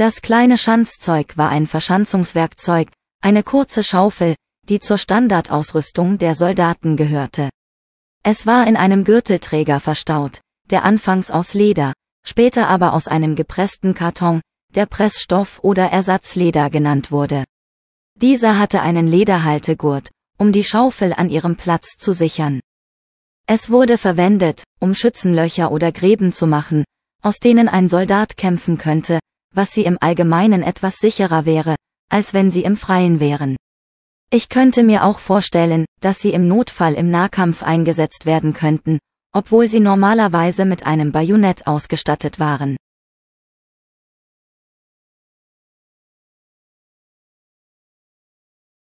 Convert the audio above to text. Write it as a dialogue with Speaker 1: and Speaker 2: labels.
Speaker 1: Das kleine Schanzzeug war ein Verschanzungswerkzeug, eine kurze Schaufel, die zur Standardausrüstung der Soldaten gehörte. Es war in einem Gürtelträger verstaut, der anfangs aus Leder, später aber aus einem gepressten Karton, der Pressstoff oder Ersatzleder genannt wurde. Dieser hatte einen Lederhaltegurt, um die Schaufel an ihrem Platz zu sichern. Es wurde verwendet, um Schützenlöcher oder Gräben zu machen, aus denen ein Soldat kämpfen könnte, was sie im Allgemeinen etwas sicherer wäre, als wenn sie im Freien wären. Ich könnte mir auch vorstellen, dass sie im Notfall im Nahkampf eingesetzt werden könnten, obwohl sie normalerweise mit einem Bajonett ausgestattet waren.